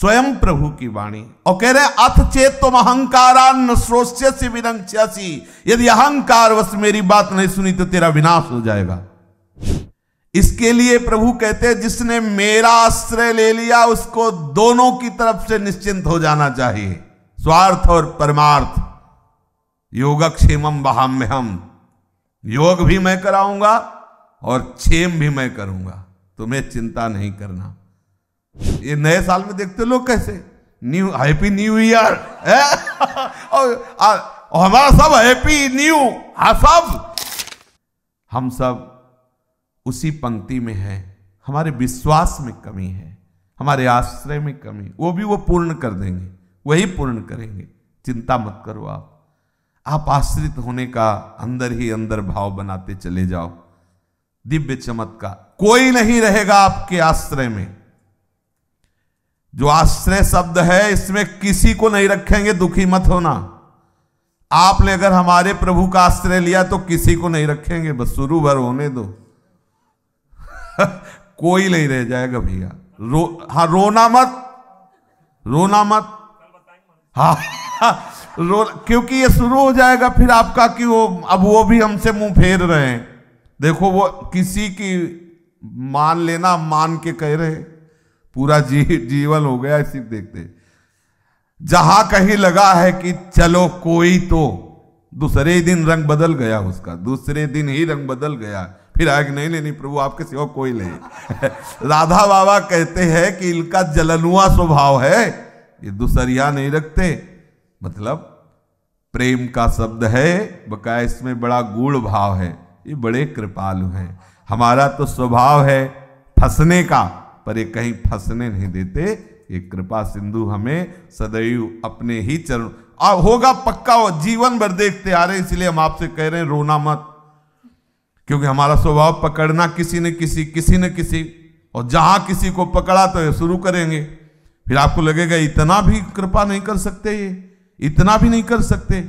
स्वयं प्रभु की वाणी और कह रहे अथ चेत तुम अहंकारा न श्रोष्यसी विनंक्ष्यसी यदि अहंकार वश मेरी बात नहीं सुनी तो तेरा विनाश हो जाएगा इसके लिए प्रभु कहते हैं जिसने मेरा आश्रय ले लिया उसको दोनों की तरफ से निश्चिंत हो जाना चाहिए स्वार्थ और परमार्थ योगक्षेम बहाम्य हम योग भी मैं कराऊंगा और क्षेम भी मैं करूंगा तुम्हें चिंता नहीं करना ये नए साल में देखते लोग कैसे न्यू हैप्पी न्यू ईयर और, हमारा सब हैप्पी न्यू हा सब हम सब उसी पंक्ति में है हमारे विश्वास में कमी है हमारे आश्रय में कमी वो भी वो पूर्ण कर देंगे वही पूर्ण करेंगे चिंता मत करो आप आप आश्रित होने का अंदर ही अंदर भाव बनाते चले जाओ दिव्य चमत्कार कोई नहीं रहेगा आपके आश्रय में जो आश्रय शब्द है इसमें किसी को नहीं रखेंगे दुखी मत होना आपने अगर हमारे प्रभु का आश्रय लिया तो किसी को नहीं रखेंगे बस शुरू भर होने दो कोई नहीं रह जाएगा भैया रो हाँ रोना मत रोना मत हाँ रो क्योंकि ये शुरू हो जाएगा फिर आपका कि वो अब वो भी हमसे मुंह फेर रहे हैं देखो वो किसी की मान लेना मान के कह रहे हैं पूरा जी, जीवन हो गया सिर्फ देखते जहां कहीं लगा है कि चलो कोई तो दूसरे दिन रंग बदल गया उसका दूसरे दिन ही रंग बदल गया फिर आया कि नहीं नहीं प्रभु आपके सिवा कोई नहीं राधा बाबा कहते हैं कि इनका जलनुआ स्वभाव है ये दुसरिया नहीं रखते मतलब प्रेम का शब्द है बकाया इसमें बड़ा गूढ़ भाव है ये बड़े कृपालु हैं हमारा तो स्वभाव है फंसने का पर ये कहीं फंसने नहीं देते ये कृपा सिंधु हमें सदैव अपने ही चरण और होगा पक्का हो जीवन भर देखते आ रहे इसलिए हम आपसे कह रहे हैं रोना मत क्योंकि हमारा स्वभाव पकड़ना किसी न किसी किसी न किसी और जहां किसी को पकड़ा तो शुरू करेंगे फिर आपको लगेगा इतना भी कृपा नहीं कर सकते ये इतना भी नहीं कर सकते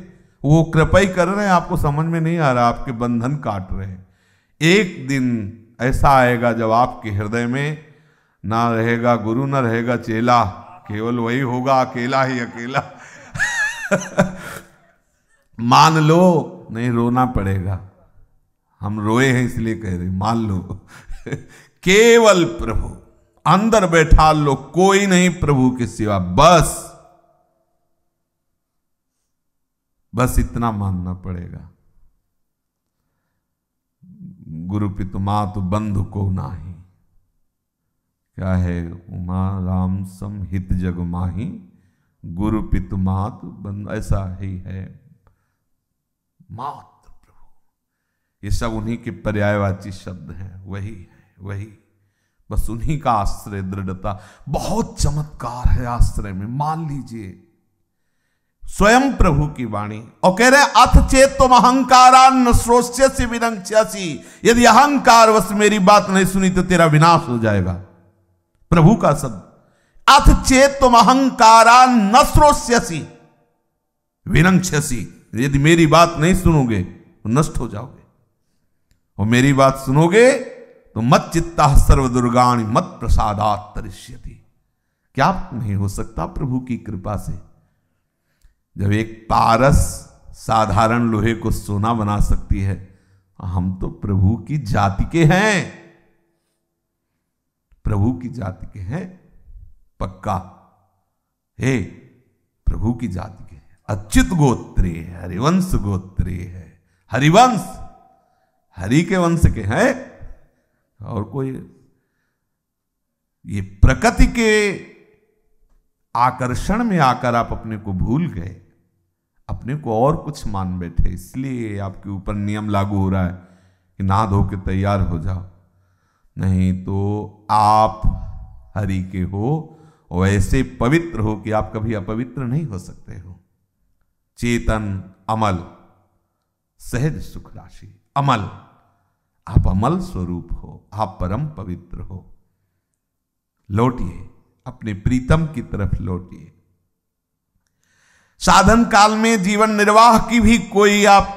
वो कृपा ही कर रहे हैं आपको समझ में नहीं आ रहा आपके बंधन काट रहे हैं एक दिन ऐसा आएगा जब आपके हृदय में ना रहेगा गुरु ना रहेगा चेला केवल वही होगा अकेला ही अकेला मान लो नहीं रोना पड़ेगा हम रोए हैं इसलिए कह रहे मान लो केवल प्रभु अंदर बैठा लो कोई नहीं प्रभु के सिवा बस बस इतना मानना पड़ेगा गुरु पितु मातु तो बंधु को नाही क्या है उमा राम सम हित जग माही गुरु पितु मात बन ऐसा ही है मात्र प्रभु ये सब उन्हीं के पर्यायवाची शब्द हैं वही है वही बस उन्हीं का आश्रय दृढ़ता बहुत चमत्कार है आश्रय में मान लीजिए स्वयं प्रभु की वाणी और कह रहे अथ चेत तुम अहंकारान श्रोष्य से यदि अहंकार वश मेरी बात नहीं सुनी तो तेरा विनाश हो जाएगा प्रभु का शब्द अथ चेत तुम अहंकारा न श्रोष्यसी विनंक्षसी यदि मेरी बात नहीं सुनोगे तो नष्ट हो जाओगे और मेरी बात सुनोगे तो मत चित्ता सर्व दुर्गाणी मत प्रसादात तरष्य क्या नहीं हो सकता प्रभु की कृपा से जब एक पारस साधारण लोहे को सोना बना सकती है हम तो प्रभु की जाति के हैं प्रभु की जाति के हैं पक्का हे प्रभु की जाति के हैं अच्युत गोत्री है हरिवंश गोत्री है हरिवंश हरि के वंश के हैं और कोई ये प्रकृति के आकर्षण में आकर आप अपने को भूल गए अपने को और कुछ मान बैठे इसलिए आपके ऊपर नियम लागू हो रहा है कि नहा धो के तैयार हो जाओ नहीं तो आप हरि के हो वैसे पवित्र हो कि आप कभी अपवित्र नहीं हो सकते हो चेतन अमल सहज सुख राशि अमल आप अमल स्वरूप हो आप परम पवित्र हो लौटिए अपने प्रीतम की तरफ लौटिए साधन काल में जीवन निर्वाह की भी कोई आप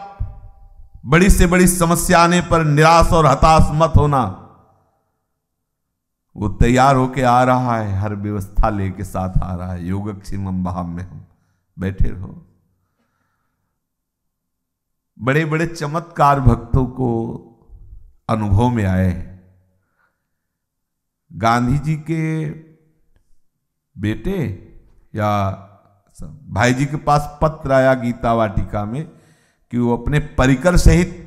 बड़ी से बड़ी समस्या आने पर निराश और हताश मत होना वो तैयार होके आ रहा है हर व्यवस्था लेके साथ आ रहा है योग भाव में हम बैठे रहो बड़े बड़े चमत्कार भक्तों को अनुभव में आए हैं गांधी जी के बेटे या भाई जी के पास पत्र आया गीता वाटिका में कि वो अपने परिकर सहित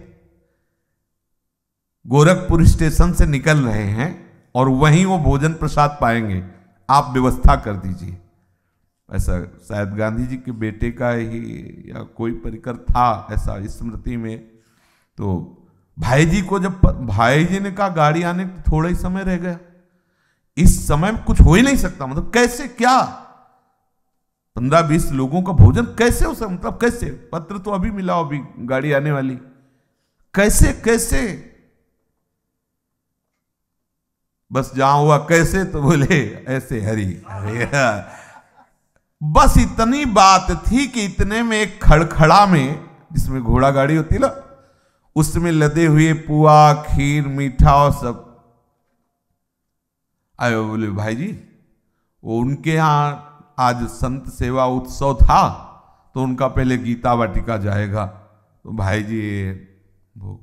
गोरखपुर स्टेशन से निकल रहे हैं और वहीं वो भोजन प्रसाद पाएंगे आप व्यवस्था कर दीजिए ऐसा शायद गांधी जी के बेटे का ही या कोई परिकर था ऐसा स्मृति में तो भाई जी को जब भाई जी ने कहा गाड़ी आने थोड़ा ही समय रह गया इस समय में कुछ हो ही नहीं सकता मतलब कैसे क्या पंद्रह बीस लोगों का भोजन कैसे हो सकता मतलब कैसे पत्र तो अभी मिला अभी गाड़ी आने वाली कैसे कैसे बस जहां हुआ कैसे तो बोले ऐसे हरी अरे बस इतनी बात थी कि इतने में एक खड़खड़ा में जिसमें घोड़ा गाड़ी होती ना उसमें लदे हुए पुआ खीर मीठा और सब आयो बोले भाई जी वो उनके यहां आज संत सेवा उत्सव था तो उनका पहले गीता वाटिका जाएगा तो भाई जी वो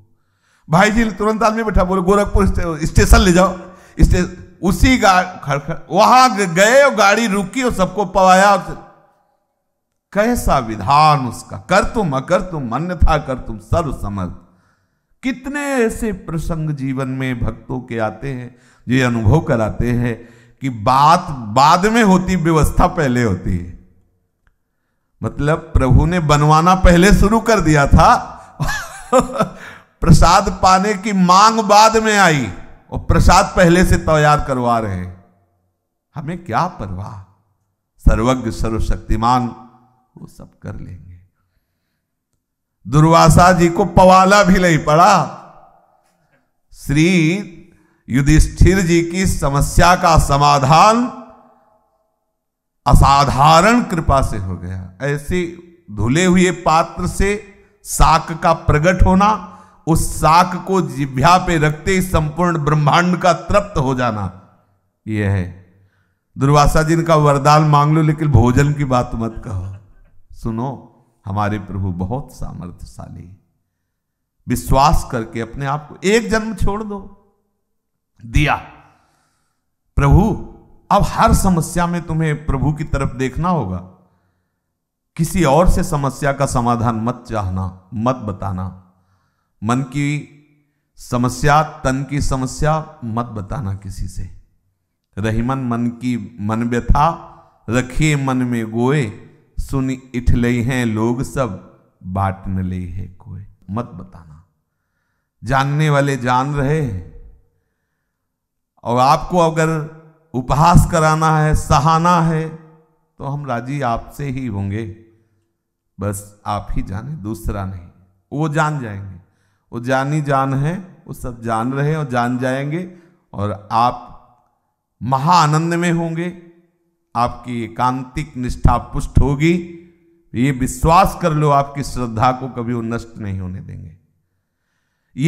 भाई जी तुरंत आदमी बैठा बोले गोरखपुर स्टेशन ले जाओ इससे उसी वहां गए और गाड़ी रुकी और सबको पवाया कैसा विधान उसका कर तुम अकर तुम था कर तुम सर्व समर्थ कितने ऐसे प्रसंग जीवन में भक्तों के आते हैं जो ये अनुभव कराते हैं कि बात बाद में होती व्यवस्था पहले होती है मतलब प्रभु ने बनवाना पहले शुरू कर दिया था प्रसाद पाने की मांग बाद में आई और प्रसाद पहले से तैयार तो करवा रहे हैं हमें क्या परवाह सर्वज्ञ सर्वशक्तिमान वो सब कर लेंगे दुर्वासा जी को पवाला भी नहीं पड़ा श्री युधिष्ठिर जी की समस्या का समाधान असाधारण कृपा से हो गया ऐसे धुले हुए पात्र से साक का प्रकट होना उस साख को जिभ्या पे रखते ही संपूर्ण ब्रह्मांड का तृप्त हो जाना यह है दुर्वासा जी का वरदान मांग लो लेकिन भोजन की बात मत कहो सुनो हमारे प्रभु बहुत सामर्थ्यशाली विश्वास करके अपने आप को एक जन्म छोड़ दो दिया प्रभु अब हर समस्या में तुम्हें प्रभु की तरफ देखना होगा किसी और से समस्या का समाधान मत चाहना मत बताना मन की समस्या तन की समस्या मत बताना किसी से रहीमन मन की मन व्यथा रखिए मन में गोए सुन ले हैं लोग सब बांटने ले है कोई मत बताना जानने वाले जान रहे हैं और आपको अगर उपहास कराना है सहाना है तो हम राजी आपसे ही होंगे बस आप ही जाने दूसरा नहीं वो जान जाएंगे वो जानी जान है वो सब जान रहे हैं और जान जाएंगे और आप महा आनंद में होंगे आपकी एकांतिक निष्ठा पुष्ट होगी ये विश्वास कर लो आपकी श्रद्धा को कभी वो नष्ट नहीं होने देंगे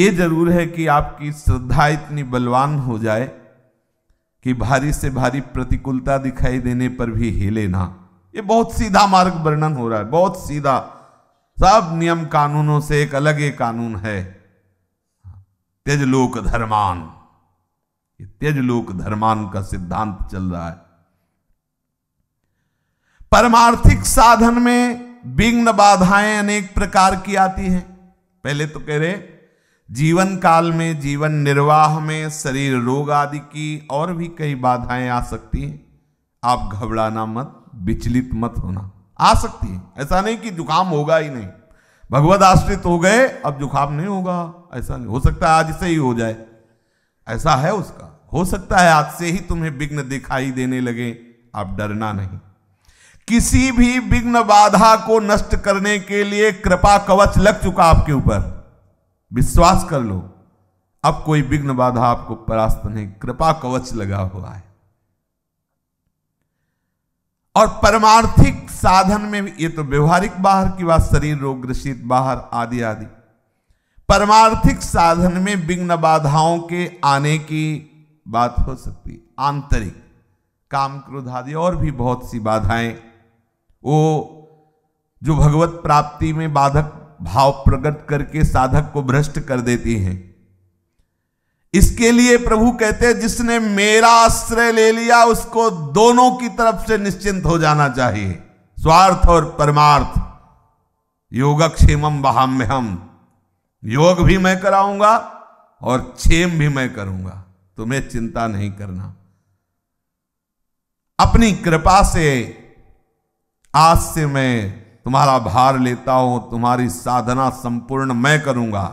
ये जरूर है कि आपकी श्रद्धा इतनी बलवान हो जाए कि भारी से भारी प्रतिकूलता दिखाई देने पर भी हिले ना ये बहुत सीधा मार्ग वर्णन हो रहा है बहुत सीधा सब नियम कानूनों से एक अलग ये कानून है त्यजलोक धर्मान ये त्यजलोक धर्मान का सिद्धांत चल रहा है परमार्थिक साधन में विघ्न बाधाएं अनेक प्रकार की आती हैं पहले तो कह रहे जीवन काल में जीवन निर्वाह में शरीर रोग आदि की और भी कई बाधाएं आ सकती हैं आप घबराना मत विचलित मत होना आ सकती है ऐसा नहीं कि जुकाम होगा ही नहीं भगवत आश्रित हो गए अब जुखाम नहीं होगा ऐसा नहीं हो सकता है आज से ही हो जाए ऐसा है उसका हो सकता है आज से ही तुम्हें विघ्न दिखाई देने लगे आप डरना नहीं किसी भी विघ्न बाधा को नष्ट करने के लिए कृपा कवच लग चुका आपके ऊपर विश्वास कर लो अब कोई विघ्न बाधा आपको परास्त नहीं कृपा कवच लगा हुआ है और परमार्थिक साधन में ये तो व्यवहारिक बाहर की बात शरीर रोग ग्रसित बाहर आदि आदि परमार्थिक साधन में विघ्न बाधाओं के आने की बात हो सकती है आंतरिक काम क्रोध आदि और भी बहुत सी बाधाएं वो जो भगवत प्राप्ति में बाधक भाव प्रकट करके साधक को भ्रष्ट कर देती हैं इसके लिए प्रभु कहते हैं जिसने मेरा आश्रय ले लिया उसको दोनों की तरफ से निश्चिंत हो जाना चाहिए स्वार्थ और परमार्थ योग बहाम में हम योग भी मैं कराऊंगा और क्षेम भी मैं करूंगा तुम्हें चिंता नहीं करना अपनी कृपा से आज से मैं तुम्हारा भार लेता हूं तुम्हारी साधना संपूर्ण मैं करूंगा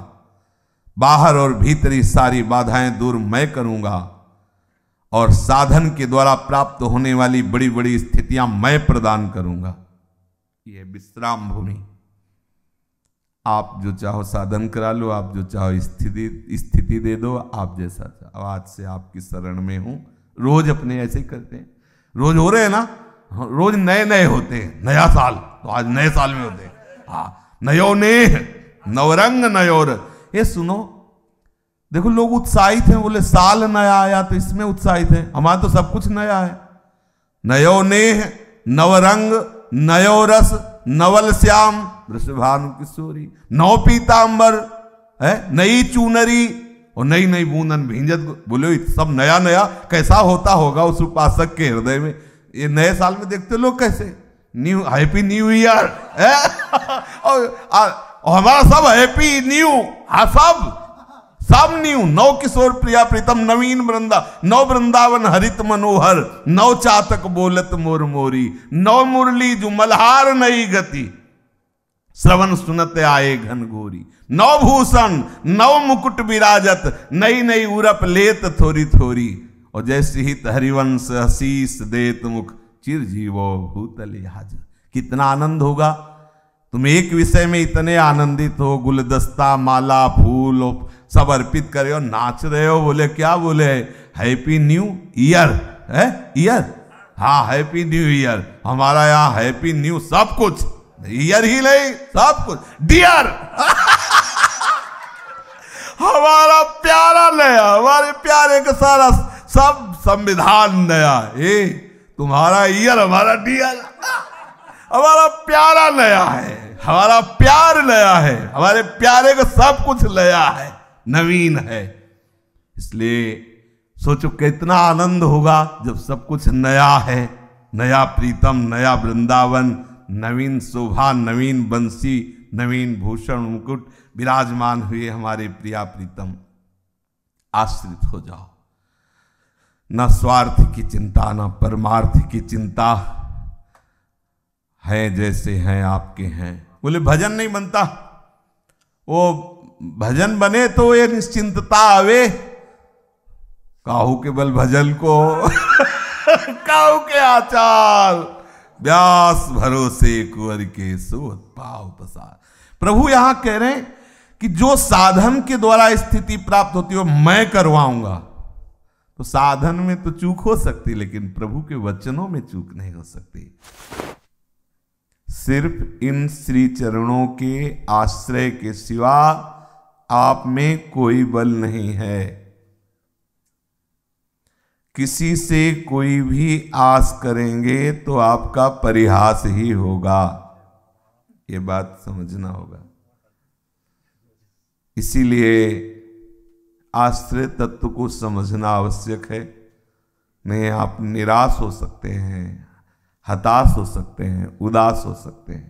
बाहर और भीतरी सारी बाधाएं दूर मैं करूंगा और साधन के द्वारा प्राप्त होने वाली बड़ी बड़ी स्थितियां मैं प्रदान करूंगा यह विश्राम भूमि आप जो चाहो साधन करा लो आप जो चाहो स्थिति स्थिति दे दो आप जैसा चाहो आज से आपकी शरण में हूं रोज अपने ऐसे ही करते हैं रोज हो रहे हैं ना हाँ, रोज नए नए होते हैं नया साल तो आज नए साल में होते हैं हाँ नयो नेह नवरंग नयोर ये सुनो देखो लोग उत्साहित हैं बोले साल नया आया तो इसमें उत्साहित है हमारा तो सब कुछ नया है नयो नेह नवरंग नयो रस नवल श्याम वृषभानु किशोरी नव पीताम्बर है नई चूनरी और नई नई बूंदन भिंजत बोले सब नया नया कैसा होता होगा उस उपासक के हृदय में ये नए साल में देखते लोग कैसे न्यू हैप्पी न्यू ईयर है और हमारा सब हैप्पी न्यू हा सब सब न्यू नव किशोर प्रिया प्रीतम नवीन वृंदा नव वृंदावन हरित मनोहर नव चातक बोलत मोर मोरी नव मुरली जो मल्हार नई गति श्रवण सुनत आए घन गोरी नव भूषण नव मुकुट विराजत नई नई उरप लेत थोरी थोरी और जैसे ही हरिवंश हसीस देत मुख चिर जीवो भूतल कितना आनंद होगा तुम एक विषय में इतने आनंदित हो गुलदस्ता माला फूल सब अर्पित करे हो नाच रहे हो बोले क्या बोले हैप्पी न्यू ईयर है ईयर हाँ हैप्पी न्यू ईयर हमारा यहाँ हैप्पी न्यू सब कुछ ईयर ही नहीं सब कुछ डियर हमारा प्यारा नया हमारे प्यारे का सारा सब संविधान नया ए तुम्हारा ईयर हमारा डियर हमारा प्यारा नया है हमारा प्यार नया है हमारे प्यारे का सब कुछ नया है नवीन है इसलिए सोचो कितना आनंद होगा जब सब कुछ नया है नया प्रीतम नया वृंदावन नवीन शोभा नवीन बंसी नवीन भूषण मुकुट विराजमान हुए हमारे प्रिया प्रीतम आश्रित हो जाओ न स्वार्थ की चिंता न परमार्थ की चिंता हैं जैसे हैं आपके हैं बोले भजन नहीं बनता वो भजन बने तो ये निश्चिंतता आवे काहू के बल भजन को काहू के आचार व्यास भरोसे कुर के सोत पाव पसार प्रभु यहां कह रहे हैं कि जो साधन के द्वारा स्थिति प्राप्त होती हो मैं करवाऊंगा तो साधन में तो चूक हो सकती लेकिन प्रभु के वचनों में चूक नहीं हो सकती सिर्फ इन श्री चरणों के आश्रय के सिवा आप में कोई बल नहीं है किसी से कोई भी आस करेंगे तो आपका परिहास ही होगा ये बात समझना होगा इसीलिए आश्रय तत्व को समझना आवश्यक है नहीं आप निराश हो सकते हैं हताश हो सकते हैं उदास हो सकते हैं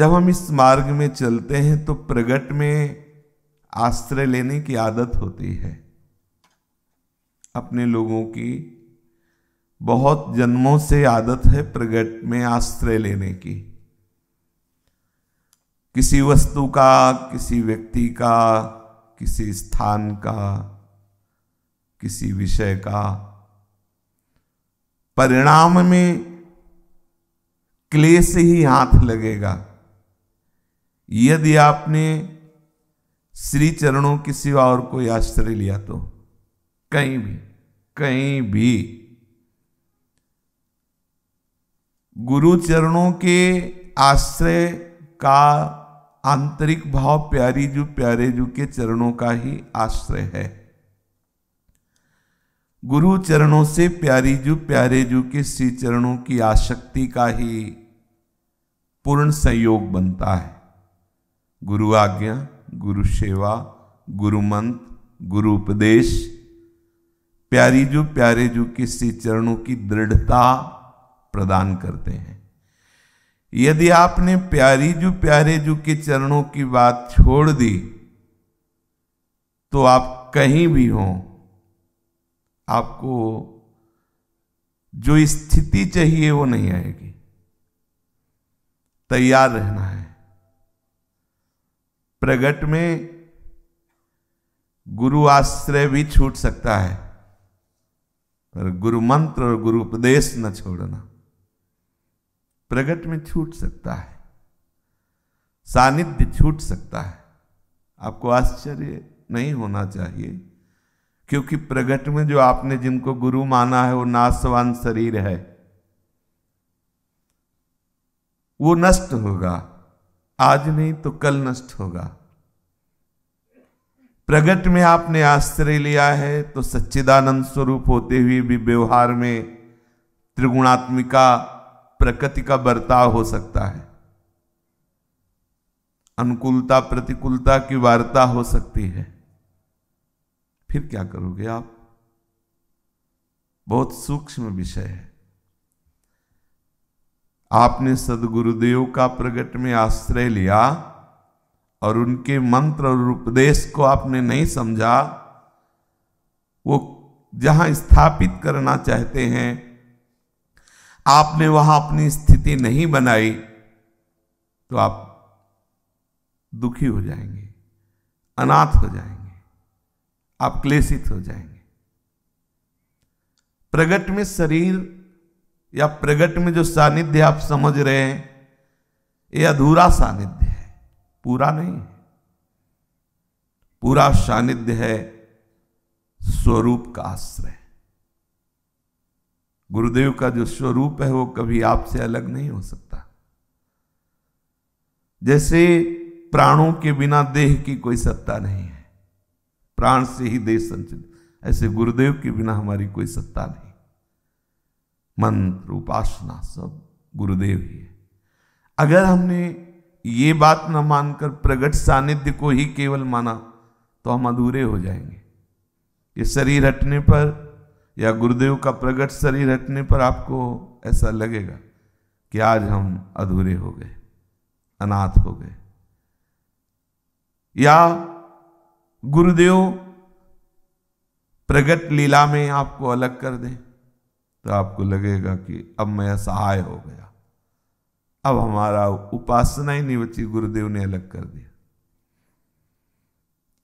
जब हम इस मार्ग में चलते हैं तो प्रगट में आश्रय लेने की आदत होती है अपने लोगों की बहुत जन्मों से आदत है प्रगट में आश्रय लेने की किसी वस्तु का किसी व्यक्ति का किसी स्थान का किसी विषय का परिणाम में क्लेश ही हाथ लगेगा यदि आपने श्री चरणों के सिवा और कोई आश्रय लिया तो कहीं भी कहीं भी गुरु चरणों के आश्रय का आंतरिक भाव प्यारी जू प्यारे जू के चरणों का ही आश्रय है गुरु चरणों से प्यारी जू प्यारे जू के श्री चरणों की आसक्ति का ही पूर्ण संयोग बनता है गुरु आज्ञा गुरु सेवा गुरु मंत्र गुरु उपदेश प्यारी जू प्यारे जू के श्री चरणों की दृढ़ता प्रदान करते हैं यदि आपने प्यारी जू प्यारे जू के चरणों की बात छोड़ दी तो आप कहीं भी हों आपको जो स्थिति चाहिए वो नहीं आएगी तैयार रहना है प्रगट में गुरु आश्रय भी छूट सकता है पर गुरु मंत्र और गुरु उपदेश न छोड़ना प्रगट में छूट सकता है सानिध्य छूट सकता है आपको आश्चर्य नहीं होना चाहिए क्योंकि प्रगट में जो आपने जिनको गुरु माना है वो नाशवान शरीर है वो नष्ट होगा आज नहीं तो कल नष्ट होगा प्रगट में आपने आश्रय लिया है तो सच्चिदानंद स्वरूप होते हुए भी व्यवहार में त्रिगुणात्मिका प्रकृति का बर्ताव हो सकता है अनुकूलता प्रतिकूलता की वार्ता हो सकती है फिर क्या करोगे आप बहुत सूक्ष्म विषय है आपने सदगुरुदेव का प्रगट में आश्रय लिया और उनके मंत्र और उपदेश को आपने नहीं समझा वो जहां स्थापित करना चाहते हैं आपने वहां अपनी स्थिति नहीं बनाई तो आप दुखी हो जाएंगे अनाथ हो जाएंगे आप क्लेशित हो जाएंगे प्रगट में शरीर या प्रगट में जो सानिध्य आप समझ रहे हैं ये अधूरा सानिध्य है पूरा नहीं है पूरा सानिध्य है स्वरूप का आश्रय गुरुदेव का जो स्वरूप है वो कभी आपसे अलग नहीं हो सकता जैसे प्राणों के बिना देह की कोई सत्ता नहीं है प्राण से ही देश संचित ऐसे गुरुदेव के बिना हमारी कोई सत्ता नहीं मंत्र उपासना सब गुरुदेव ही है अगर हमने ये बात न मानकर प्रगट सानिध्य को ही केवल माना तो हम अधूरे हो जाएंगे ये शरीर हटने पर या गुरुदेव का प्रगट शरीर हटने पर आपको ऐसा लगेगा कि आज हम अधूरे हो गए अनाथ हो गए या गुरुदेव प्रगट लीला में आपको अलग कर दें तो आपको लगेगा कि अब मैं असहाय हो गया अब हमारा उपासना ही नहीं बची गुरुदेव ने अलग कर दिया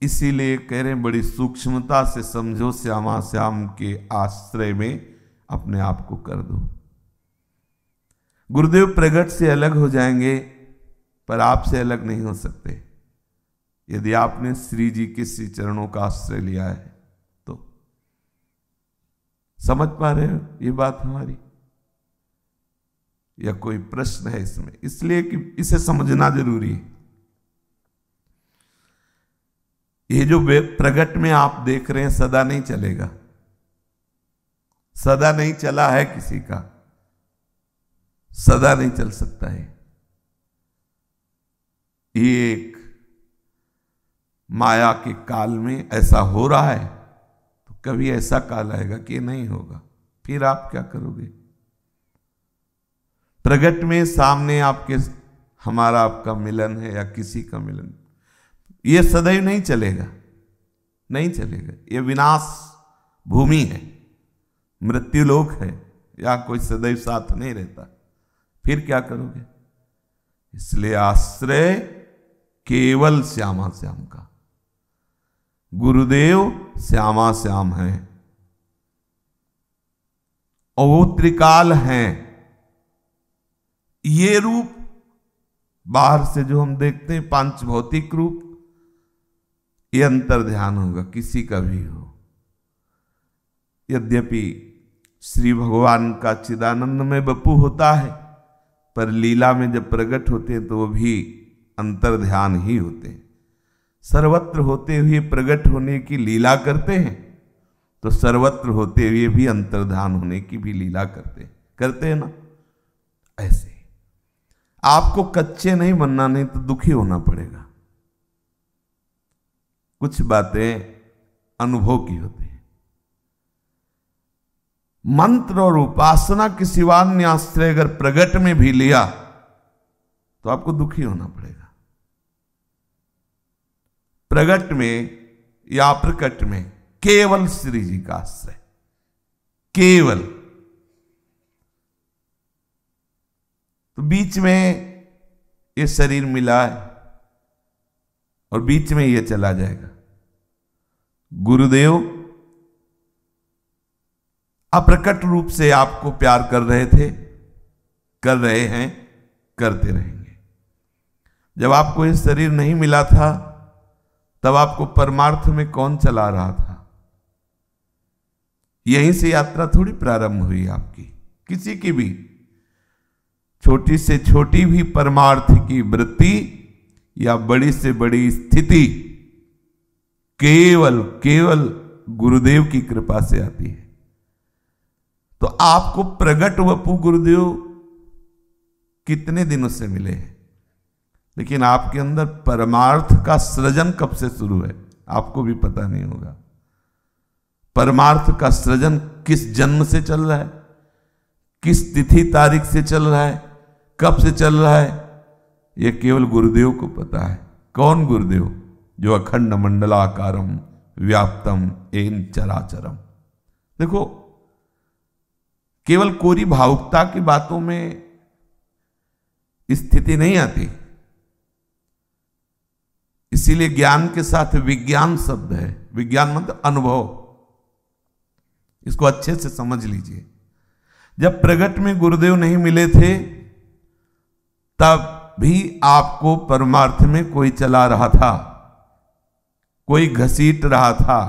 इसीलिए कह रहे हैं बड़ी सूक्ष्मता से समझो श्यामा श्याम के आश्रय में अपने आप को कर दो गुरुदेव प्रगट से अलग हो जाएंगे पर आपसे अलग नहीं हो सकते यदि आपने श्री जी के श्री चरणों का आश्रय लिया है तो समझ पा रहे हो ये बात हमारी या कोई प्रश्न है इसमें इसलिए कि इसे समझना जरूरी है ये जो प्रगट में आप देख रहे हैं सदा नहीं चलेगा सदा नहीं चला है किसी का सदा नहीं चल सकता है ये एक माया के काल में ऐसा हो रहा है तो कभी ऐसा काल आएगा कि नहीं होगा फिर आप क्या करोगे प्रगट में सामने आपके हमारा आपका मिलन है या किसी का मिलन ये सदैव नहीं चलेगा नहीं चलेगा ये विनाश भूमि है मृत्यु लोक है या कोई सदैव साथ नहीं रहता फिर क्या करोगे इसलिए आश्रय केवल श्यामा श्याम का गुरुदेव श्यामा श्याम है और वो त्रिकाल हैं ये रूप बाहर से जो हम देखते हैं पांच भौतिक रूप ये अंतर ध्यान होगा किसी का भी हो यद्यपि श्री भगवान का चिदानंद में बपू होता है पर लीला में जब प्रकट होते हैं तो वो भी अंतर ध्यान ही होते हैं सर्वत्र होते हुए प्रकट होने की लीला करते हैं तो सर्वत्र होते हुए भी अंतर्धान होने की भी लीला करते हैं करते हैं ना ऐसे आपको कच्चे नहीं बनना नहीं तो दुखी होना पड़ेगा कुछ बातें अनुभव की होती हैं मंत्र और उपासना के सिवान्य आश्रय अगर प्रगट में भी लिया तो आपको दुखी होना पड़ेगा प्रगट में या प्रकट में केवल श्री जी का आश्रय केवल तो बीच में ये शरीर मिला है और बीच में ये चला जाएगा गुरुदेव अप्रकट रूप से आपको प्यार कर रहे थे कर रहे हैं करते रहेंगे जब आपको ये शरीर नहीं मिला था तब आपको परमार्थ में कौन चला रहा था यहीं से यात्रा थोड़ी प्रारंभ हुई आपकी किसी की भी छोटी से छोटी भी परमार्थ की वृत्ति या बड़ी से बड़ी स्थिति केवल केवल गुरुदेव की कृपा से आती है तो आपको प्रगट वपू गुरुदेव कितने दिनों से मिले हैं लेकिन आपके अंदर परमार्थ का सृजन कब से शुरू है आपको भी पता नहीं होगा परमार्थ का सृजन किस जन्म से चल रहा है किस तिथि तारीख से चल रहा है कब से चल रहा है यह केवल गुरुदेव को पता है कौन गुरुदेव जो अखंड मंडलाकारम व्याप्तम एन चराचरम देखो केवल कोरी भावुकता की बातों में स्थिति नहीं आती इसीलिए ज्ञान के साथ विज्ञान शब्द है विज्ञान मतलब अनुभव इसको अच्छे से समझ लीजिए जब प्रगट में गुरुदेव नहीं मिले थे तब भी आपको परमार्थ में कोई चला रहा था कोई घसीट रहा था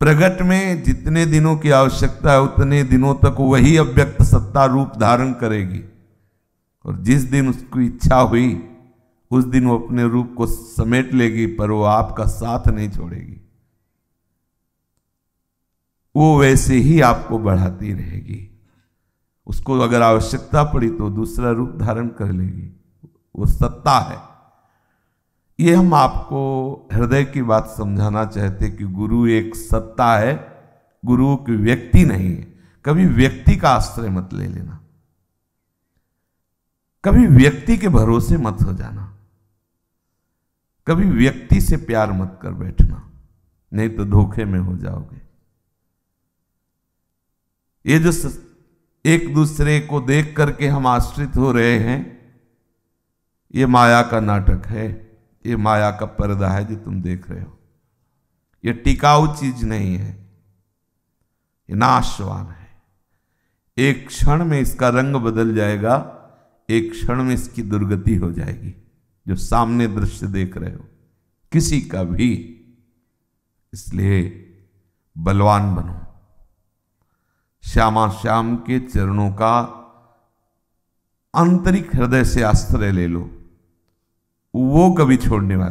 प्रगट में जितने दिनों की आवश्यकता है उतने दिनों तक वही अव्यक्त सत्ता रूप धारण करेगी और जिस दिन उसकी इच्छा हुई उस दिन वो अपने रूप को समेट लेगी पर वो आपका साथ नहीं छोड़ेगी वो वैसे ही आपको बढ़ाती रहेगी उसको अगर आवश्यकता पड़ी तो दूसरा रूप धारण कर लेगी वो सत्ता है ये हम आपको हृदय की बात समझाना चाहते कि गुरु एक सत्ता है गुरु की व्यक्ति नहीं है कभी व्यक्ति का आश्रय मत ले लेना कभी व्यक्ति के भरोसे मत हो जाना कभी व्यक्ति से प्यार मत कर बैठना नहीं तो धोखे में हो जाओगे ये जो एक दूसरे को देख करके हम आश्रित हो रहे हैं ये माया का नाटक है ये माया का पर्दा है जो तुम देख रहे हो ये टिकाऊ चीज नहीं है ये नाशवान है एक क्षण में इसका रंग बदल जाएगा एक क्षण में इसकी दुर्गति हो जाएगी जो सामने दृश्य देख रहे हो किसी का भी इसलिए बलवान बनो श्यामा श्याम के चरणों का आंतरिक हृदय से आश्रय ले लो वो कभी छोड़ने वाले